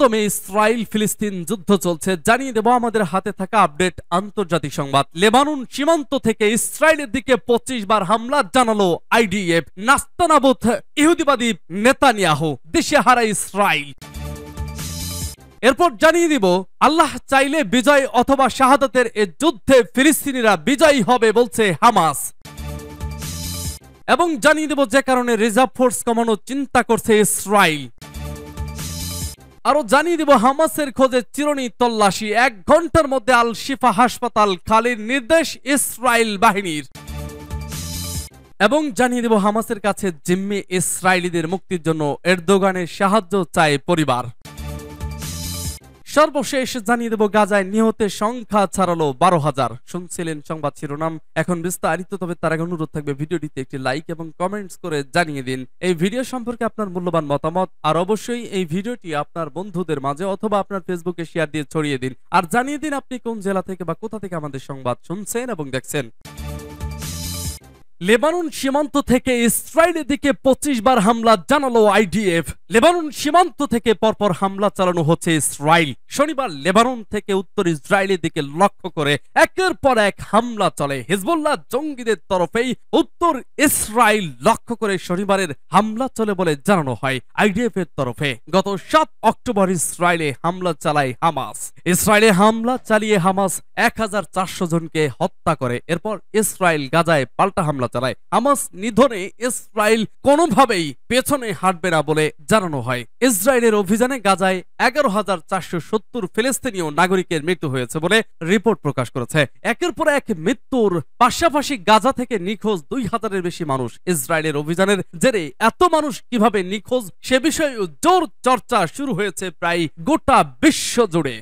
কদমে ইসরায়েল ফিলিস্তিন যুদ্ধ চলছে জানিয়ে দেব আমাদের হাতে থাকা আপডেট আন্তর্জাতিক সংবাদ লেবানুন সীমান্ত থেকে ইসরায়েলের দিকে পঁচিশ বার হামলা জানালো আইডিএফ নাস্তানাবুথ ইহুদিবাদী নেতানিয়াহ দেশে হারা ইসরায়েল এরপর জানিয়ে দিব আল্লাহ চাইলে বিজয় অথবা শাহাদাতের এ যুদ্ধে ফিলিস্তিনিরা বিজয়ী হবে বলছে হামাস এবং জানিয়ে দেব যে কারণে রিজার্ভ ফোর্স কমানোর চিন্তা করছে ইসরায়েল আরো জানিয়ে দিব হামাসের খোঁজে চিরণি তল্লাশি এক ঘন্টার মধ্যে আল শিফা হাসপাতাল খালির নির্দেশ ইসরায়েল বাহিনীর এবং জানিয়ে দেব হামাসের কাছে জিম্মি ইসরায়েলিদের মুক্তির জন্য এরদোগানের সাহায্য চায় পরিবার সর্বশেষ জানিয়ে দেব গাজায় নিহতের সংখ্যা ছাড়ালো বারো হাজার শুনছিলেন সংবাদ শিরোনাম এখন বিস্তারিত তবে তার আগে অনুরোধ থাকবে ভিডিওটিতে একটি লাইক এবং কমেন্টস করে জানিয়ে দিন এই ভিডিও সম্পর্কে আপনার মূল্যবান মতামত আর অবশ্যই এই ভিডিওটি আপনার বন্ধুদের মাঝে অথবা আপনার ফেসবুকে শেয়ার দিয়ে ছড়িয়ে দিন আর জানিয়ে দিন আপনি কোন জেলা থেকে বা কোথা থেকে আমাদের সংবাদ শুনছেন এবং দেখছেন লেবানন সীমান্ত থেকে ইসরায়েলের দিকে পঁচিশ বার হামলা জানালো আইডিএফ লেবানন সীমান্ত থেকে পরপর হামলা চালানো হচ্ছে ইসরায়েল শনিবার লেবানন থেকে উত্তর ইসরায়েলের দিকে লক্ষ্য করে একের পর এক হামলা চলে হিজবুল্লাহ জঙ্গিদের তরফেই উত্তর ইসরায়েল লক্ষ্য করে শনিবারের হামলা চলে বলে জানানো হয় আইডিএফ এর তরফে গত সাত অক্টোবর ইসরায়েলে হামলা চালায় হামাস ইসরায়েলে হামলা চালিয়ে হামাস এক জনকে হত্যা করে এরপর ইসরায়েল গাজায় পাল্টা হামলা হামলা চালায় হামাস নিধনে ইসরায়েল কোনোভাবেই পেছনে হাঁটবে না বলে জানানো হয় ইসরায়েলের অভিযানে গাজায় এগারো হাজার চারশো সত্তর ফিলিস্তিনীয় নাগরিকের মৃত্যু হয়েছে বলে রিপোর্ট প্রকাশ করেছে একের পর এক মৃত্যুর পাশাপাশি গাজা থেকে নিখোঁজ দুই হাজারের বেশি মানুষ ইসরায়েলের অভিযানের জেরে এত মানুষ কিভাবে নিখোঁজ সে বিষয়ে জোর চর্চা শুরু হয়েছে প্রায় গোটা বিশ্ব জুড়ে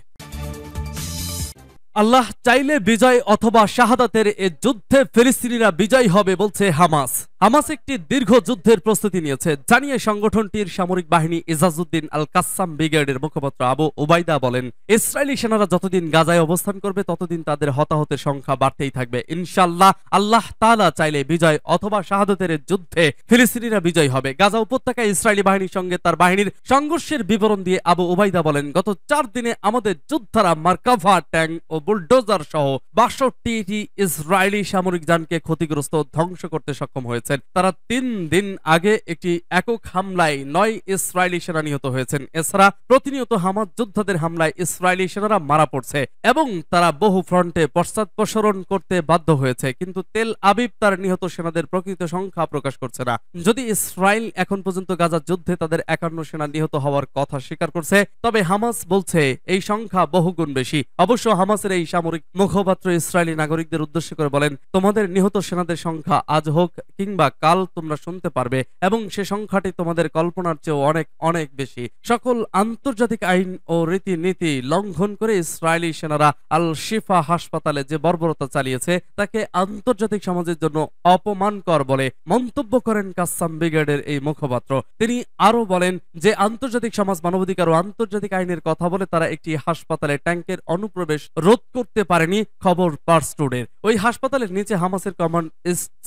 আল্লাহ চাইলে বিজয় অথবা শাহাদাতের এ যুদ্ধে ফিলিস্তিনিরা বিজয় হবে বলছে হামাস হামাস একটি দীর্ঘ যুদ্ধের প্রস্তুতি নিয়েছে জানিয়ে সংগঠনটির সামরিক বাহিনী ইজাজুদ্দিন আল কাসাম ব্রিগেডের মুখপাত্র আবু ওবায়দা বলেন ইসরায়েলি সেনারা যতদিন গাজায় অবস্থান করবে ততদিন তাদের হতাহতের সংখ্যা বাড়তেই থাকবে ইনশাল্লাহ আল্লাহ তালা চাইলে বিজয় অথবা শাহাদতের যুদ্ধে ফিলিস্তিনিরা বিজয় হবে গাজা উপত্যকায় ইসরায়েলি বাহিনীর সঙ্গে তার বাহিনীর সংঘর্ষের বিবরণ দিয়ে আবু ওবায়দা বলেন গত চার দিনে আমাদের যোদ্ধারা মার্কাভা ট্যাং ও বুলডোজার সহ বাষট্টি ইসরায়েলি সামরিক যানকে ক্ষতিগ্রস্ত ধ্বংস করতে সক্ষম হয়েছেন তারা তিন দিন আগে একটি একক হামলায় নয় ইসরায়েলি সেনা নিহত হয়েছেন এছাড়া প্রতিনিয়ত হামাজ যোদ্ধাদের হামলায় ইসরায়েলি সেনারা মারা পড়ছে এবং তারা বহু ফ্রন্টে পশ্চাৎপসরণ করতে বাধ্য হয়েছে কিন্তু তেল আবিব তার নিহত সেনাদের প্রকৃত সংখ্যা প্রকাশ করছে না যদি ইসরায়েল এখন পর্যন্ত গাজা যুদ্ধে তাদের একান্ন সেনা নিহত হওয়ার কথা স্বীকার করছে তবে হামাস বলছে এই সংখ্যা বহুগুণ বেশি অবশ্য হামাসের সেই সামরিক মুখপাত্র ইসরায়েলি নাগরিকদের উদ্দেশ্য করে বলেন তোমাদের নিহত সেনাদের সংখ্যা আজ হোক কিংবা কাল তোমরা শুনতে পারবে এবং সে সংখ্যাটি তোমাদের কল্পনার চেয়েও অনেক অনেক বেশি সকল আন্তর্জাতিক আইন ও রীতিনীতি লঙ্ঘন করে ইসরায়েলি সেনারা আল শিফা হাসপাতালে যে বর্বরতা চালিয়েছে তাকে আন্তর্জাতিক সমাজের জন্য অপমানকর বলে মন্তব্য করেন কাসাম ব্রিগেডের এই মুখপাত্র তিনি আরো বলেন যে আন্তর্জাতিক সমাজ মানবাধিকার ও আন্তর্জাতিক আইনের কথা বলে তারা একটি হাসপাতালে ট্যাঙ্কের অনুপ্রবেশ রোধ রোধ করতে পারেনি খবর পার্স টুডের ওই হাসপাতালের নিচে হামাসের কমান্ড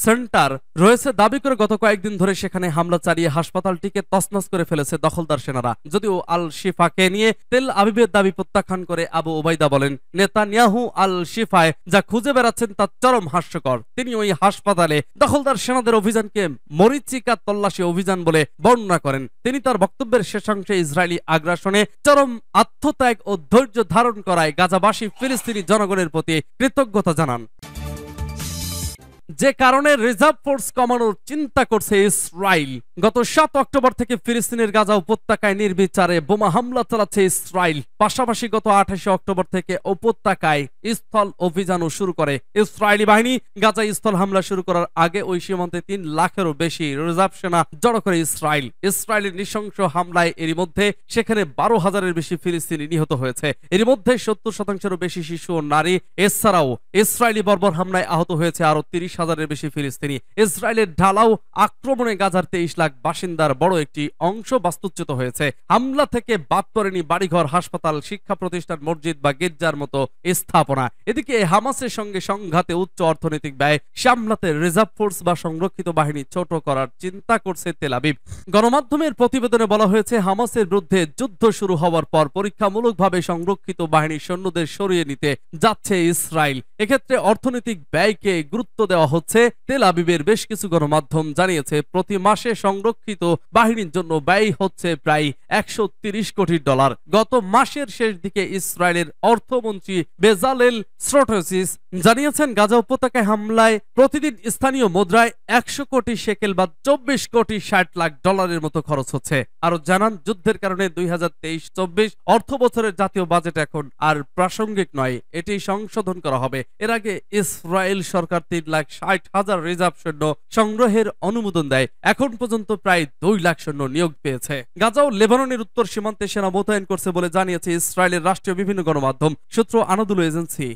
সেন্টার রয়েছে দাবি করে গত কয়েকদিন ধরে সেখানে হামলা চালিয়ে হাসপাতালটিকে তসনস করে ফেলেছে দখলদার সেনারা যদিও আল শিফাকে নিয়ে তেল আবিবের দাবি প্রত্যাখ্যান করে আবু ওবায়দা বলেন নেতা নিয়াহু আল শিফায় যা খুঁজে বেড়াচ্ছেন তা চরম হাস্যকর তিনি ওই হাসপাতালে দখলদার সেনাদের অভিযানকে মরিচিকা তল্লাশি অভিযান বলে বর্ণনা করেন তিনি তার বক্তব্যের শেষাংশে ইসরায়েলি আগ্রাসনে চরম আত্মত্যাগ ও ধৈর্য ধারণ করায় গাজাবাসী ফিলিস্তিন ফিলিস্তিনি জনগণের প্রতি কৃতজ্ঞতা জানান যে কারণে রিজার্ভ ফোর্স কমানোর চিন্তা করছে ইসরায়েল গত সাত অক্টোবর থেকে ফিলিস্তিনের গাজা উপত্যকায় নির্বিচারে বোমা হামলা চালাচ্ছে ইসরায়েল পাশাপাশি গত আঠাশে অক্টোবর থেকে উপত্যকায় স্থল অভিযানও শুরু করে ইসরায়েলি বাহিনী গাজা স্থল হামলা শুরু করার আগে ওই সীমান্তে তিন লাখেরও বেশি রিজার্ভ সেনা জড়ো করে ইসরায়েল ইসরায়েলের নৃশংস হামলায় এরই মধ্যে সেখানে বারো হাজারের বেশি ফিলিস্তিনি নিহত হয়েছে এর মধ্যে সত্তর শতাংশেরও বেশি শিশু ও নারী এছাড়াও ইসরায়েলি বর্বর হামলায় আহত হয়েছে আরো তিরিশ হাজারের বেশি ফিলিস্তিনি ইসরায়েলের ঢালাও আক্রমণে গাজার তেইশ লাখ বাসিন্দার বড় একটি অংশ বাস্তুচ্যুত হয়েছে হামলা থেকে বাদ পড়েনি বাড়িঘর হাসপাতাল শিক্ষা প্রতিষ্ঠান মসজিদ বা গির্জার মতো স্থাপনা এদিকে হামাসের সঙ্গে সংঘাতে উচ্চ অর্থনৈতিক ব্যয় সামলাতে রিজার্ভ ফোর্স বা সংরক্ষিত বাহিনী ছোট করার চিন্তা করছে তেলাবিব গণমাধ্যমের প্রতিবেদনে বলা হয়েছে হামাসের বিরুদ্ধে যুদ্ধ শুরু হওয়ার পর পরীক্ষামূলকভাবে সংরক্ষিত বাহিনীর সৈন্যদের সরিয়ে নিতে যাচ্ছে ইসরায়েল এক্ষেত্রে অর্থনৈতিক ব্যয়কে গুরুত্ব দেওয়া হচ্ছে তেল আবিবের বেশ কিছু গণমাধ্যম জানিয়েছে প্রতি মাসে সংরক্ষিত বাহিনীর জন্য ব্যয় হচ্ছে প্রায় একশো কোটি ডলার গত মাসের শেষ দিকে ইসরায়েলের অর্থমন্ত্রী বেজালেল স্রোটোসিস জানিয়েছেন গাজা উপত্যকায় হামলায় প্রতিদিন স্থানীয় মুদ্রায় একশো কোটি শেকেল বা চব্বিশ কোটি ষাট লাখ ডলারের মতো খরচ হচ্ছে আরো জানান যুদ্ধের কারণে দুই হাজার তেইশ চব্বিশ অর্থ বছরের জাতীয় বাজেট এখন আর প্রাসঙ্গিক নয় এটি সংশোধন করা হবে এর আগে ইসরায়েল সরকার তিন লাখ ষাট হাজার রিজার্ভ সৈন্য সংগ্রহের অনুমোদন দেয় এখন পর্যন্ত প্রায় দুই লাখ সৈন্য নিয়োগ পেয়েছে গাজা ও লেবাননের উত্তর সীমান্তে সেনা মোতায়েন করছে বলে জানিয়েছে ইসরায়েলের রাষ্ট্রীয় বিভিন্ন গণমাধ্যম সূত্র আনাদুল এজেন্সি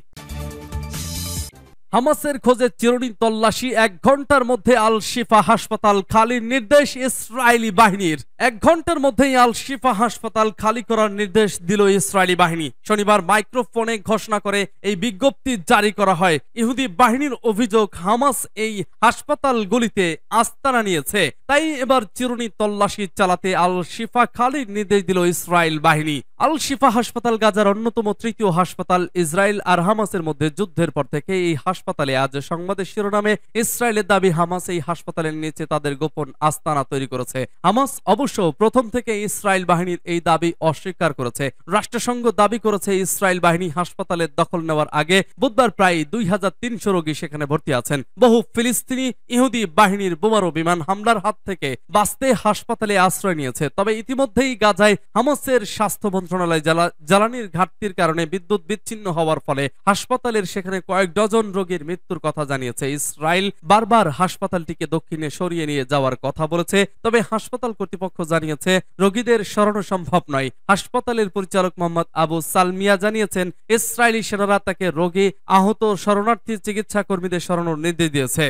হামাসের খোঁজে চিরুনি তল্লাশি এক ঘন্টার মধ্যে আল শিফা হাসপাতাল খালির নির্দেশ ইসরায়েলি বাহিনীর এক ঘন্টার মধ্যেই আল শিফা হাসপাতাল খালি করার নির্দেশ দিল ইসরায়েলি বাহিনী শনিবার মাইক্রোফোনে ঘোষণা করে এই বিজ্ঞপ্তি জারি করা হয় ইহুদি বাহিনীর অভিযোগ হামাস এই হাসপাতালগুলিতে আস্তানা নিয়েছে তাই এবার চিরুনি তল্লাশি চালাতে আল শিফা খালির নির্দেশ দিল ইসরায়েল বাহিনী আল শিফা হাসপাতাল গাজার অন্যতম তৃতীয় হাসপাতাল ইসরায়েল আর হামাসের মধ্যে যুদ্ধের পর থেকে এই হাসপাতালে আজ সংবাদের শিরোনামে ইসরায়েলের দাবি হামাস এই হাসপাতালের নিচে তাদের গোপন আস্তানা তৈরি করেছে হামাস অবশ্য প্রথম থেকে ইসরায়েল বাহিনীর এই দাবি অস্বীকার করেছে রাষ্ট্রসংঘ দাবি করেছে ইসরায়েল বাহিনী হাসপাতালের দখল নেওয়ার আগে বুধবার প্রায় দুই হাজার তিনশো রোগী সেখানে ভর্তি আছেন বহু ফিলিস্তিনি ইহুদি বাহিনীর বোমারো বিমান হামলার হাত হাত থেকে বাঁচতে হাসপাতালে আশ্রয় নিয়েছে তবে ইতিমধ্যেই গাজায় হামসের স্বাস্থ্য মন্ত্রণালয় জ্বালানির ঘাটতির কারণে বিদ্যুৎ বিচ্ছিন্ন হওয়ার ফলে হাসপাতালের সেখানে কয়েক ডজন রোগীর মৃত্যুর কথা জানিয়েছে ইসরায়েল বারবার হাসপাতালটিকে দক্ষিণে সরিয়ে নিয়ে যাওয়ার কথা বলেছে তবে হাসপাতাল কর্তৃপক্ষ জানিয়েছে রোগীদের সরানো সম্ভব নয় হাসপাতালের পরিচালক মোহাম্মদ আবু সালমিয়া জানিয়েছেন ইসরায়েলি সেনারা তাকে রোগী আহত শরণার্থী চিকিৎসা কর্মীদের সরানোর নির্দেশ দিয়েছে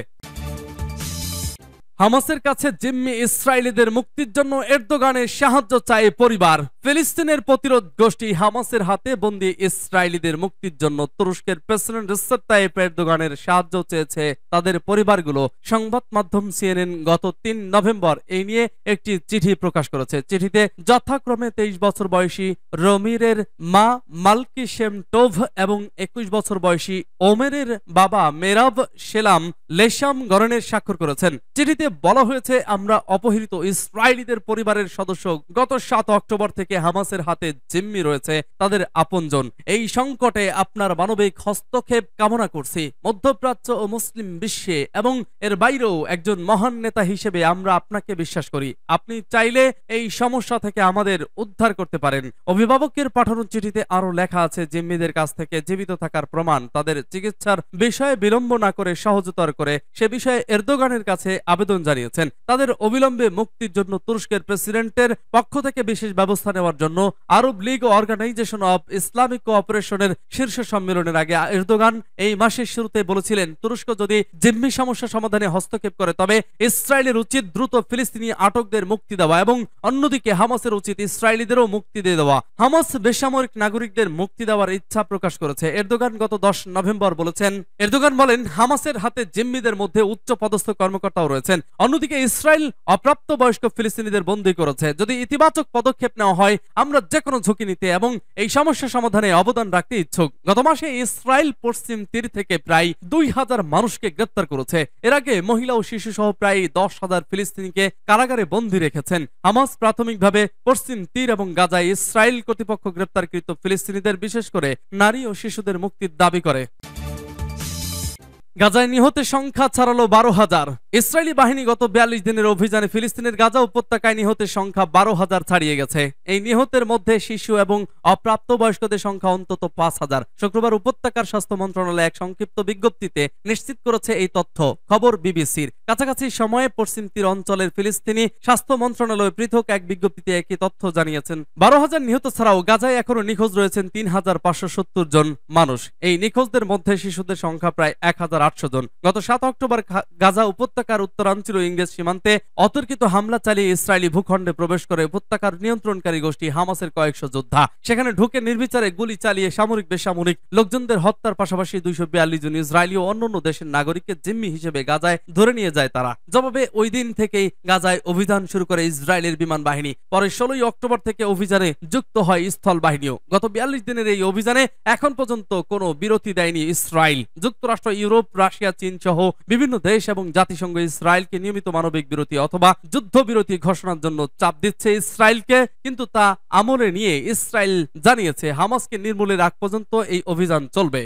হামাসের কাছে জিম্মি ইসরায়েলিদের মুক্তির জন্য এরদোগানের সাহায্য চায় পরিবার ফিলিস্তিনের প্রতিরোধ গোষ্ঠী হামাসের হাতে বন্দী ইসরায়েলিদের মুক্তির জন্য তুরস্কের প্রেসিডেন্ট রিসেপ তাইপ এরদোগানের সাহায্য চেয়েছে তাদের পরিবারগুলো সংবাদ মাধ্যম সিএনএন গত তিন নভেম্বর এই নিয়ে একটি চিঠি প্রকাশ করেছে চিঠিতে যথাক্রমে তেইশ বছর বয়সী রমিরের মা মালকি টোভ এবং একুশ বছর বয়সী ওমেরের বাবা মেরাব সেলাম লেশাম গরনের স্বাক্ষর করেছেন চিঠিতে বলা হয়েছে আমরা অপহৃত ইসরায়েলিদের পরিবারের সদস্য গত সাত অক্টোবর থেকে থেকে হামাসের হাতে জিম্মি রয়েছে তাদের আপনজন এই সংকটে আপনার মানবিক হস্তক্ষেপ কামনা করছি মধ্যপ্রাচ্য ও মুসলিম বিশ্বে এবং এর বাইরেও একজন মহান নেতা হিসেবে আমরা আপনাকে বিশ্বাস করি আপনি চাইলে এই সমস্যা থেকে আমাদের উদ্ধার করতে পারেন অভিভাবকের পাঠানো চিঠিতে আরো লেখা আছে জিম্মিদের কাছ থেকে জীবিত থাকার প্রমাণ তাদের চিকিৎসার বিষয়ে বিলম্ব না করে সহজতর করে সে বিষয়ে এরদোগানের কাছে আবেদন জানিয়েছেন তাদের অবিলম্বে মুক্তির জন্য তুরস্কের প্রেসিডেন্টের পক্ষ থেকে বিশেষ ব্যবস্থা নেওয়া নেওয়ার জন্য Arab league organisation of Islamic কোঅপারেশনের শীর্ষ সম্মেলনের আগে এরদোগান এই মাসের শুরুতে বলেছিলেন তুরস্ক যদি জিম্মি সমস্যা সমাধানে হস্তক্ষেপ করে তবে ইসরায়েলের উচিত দ্রুত ফিলিস্তিনি আটকদের মুক্তি দেওয়া এবং অন্যদিকে হামাসের উচিত ইসরায়েলিদেরও মুক্তি দিয়ে দেওয়া হামাস বেসামরিক নাগরিকদের মুক্তি দেওয়ার ইচ্ছা প্রকাশ করেছে এরদোগান গত দশ নভেম্বর বলেছেন এরদোগান বলেন হামাসের হাতে জিম্মিদের মধ্যে উচ্চ পদস্থ কর্মকর্তাও রয়েছেন অন্যদিকে ইসরায়েল অপ্রাপ্ত বয়স্ক ফিলিস্তিনিদের বন্দী করেছে যদি ইতিবাচক পদক্ষেপ নেওয়া হয় তাই আমরা যে কোনো ঝুঁকি নিতে এবং এই সমস্যা সমাধানে অবদান রাখতে ইচ্ছুক গত মাসে ইসরায়েল পশ্চিম তীর থেকে প্রায় দুই হাজার মানুষকে গ্রেপ্তার করেছে এর আগে মহিলা ও শিশু সহ প্রায় দশ হাজার ফিলিস্তিনিকে কারাগারে বন্দী রেখেছেন হামাস প্রাথমিকভাবে পশ্চিম তীর এবং গাজায় ইসরায়েল কর্তৃপক্ষ গ্রেপ্তারকৃত ফিলিস্তিনিদের বিশেষ করে নারী ও শিশুদের মুক্তির দাবি করে গাজায় নিহতের সংখ্যা ছাড়ালো বারো হাজার ইসরায়েলি বাহিনী গত বিয়াল্লিশ দিনের অভিযানে ফিলিস্তিনের গাজা উপত্যকায় নিহতের সংখ্যা বারো হাজার ছাড়িয়ে গেছে এই নিহতের মধ্যে শিশু এবং অপ্রাপ্ত বয়স্কদের সংখ্যা অন্তত পাঁচ হাজার শুক্রবার উপত্যকার স্বাস্থ্য মন্ত্রণালয় এক সংক্ষিপ্ত বিজ্ঞপ্তিতে নিশ্চিত করেছে এই তথ্য খবর বিবিসির কাছাকাছি সময়ে পশ্চিম তীর অঞ্চলের ফিলিস্তিনি স্বাস্থ্য মন্ত্রণালয় পৃথক এক বিজ্ঞপ্তিতে একই তথ্য জানিয়েছেন বারো হাজার নিহত ছাড়াও গাজায় এখনো নিখোঁজ রয়েছেন তিন হাজার পাঁচশো সত্তর জন মানুষ এই নিখোঁজদের মধ্যে শিশুদের সংখ্যা প্রায় এক হাজার আটশো জন গত সাত অক্টোবর গাজা উপত্যকার উত্তরাঞ্চল ইংরেজ সীমান্তে অতর্কিত হামলা চালিয়ে ইসরায়েলি ভূখণ্ডে প্রবেশ করে উপত্যকার নিয়ন্ত্রণকারী গোষ্ঠী হামাসের কয়েকশো যোদ্ধা সেখানে ঢুকে নির্বিচারে গুলি চালিয়ে সামরিক বেসামরিক লোকজনদের হত্যার পাশাপাশি দুইশো বিয়াল্লিশ জন ইসরায়েলি ও অন্যান্য দেশের নাগরিককে জিম্মি হিসেবে গাজায় ধরে নিয়ে যায় তারা জবাবে ওই দিন থেকেই গাজায় অভিযান শুরু করে ইসরায়েলের বিমান বাহিনী পরে ষোলোই অক্টোবর থেকে অভিযানে যুক্ত হয় স্থল বাহিনীও গত বিয়াল্লিশ দিনের এই অভিযানে এখন পর্যন্ত কোনো বিরতি দেয়নি ইসরায়েল যুক্তরাষ্ট্র ইউরোপ রাশিয়া চীন সহ বিভিন্ন দেশ এবং জাতিসংঘ ইসরায়েলকে নিয়মিত মানবিক বিরতি অথবা যুদ্ধবিরতি ঘোষণার জন্য চাপ দিচ্ছে ইসরায়েলকে কিন্তু তা আমলে নিয়ে ইসরায়েল জানিয়েছে হামাসকে নির্মূলের আগ পর্যন্ত এই অভিযান চলবে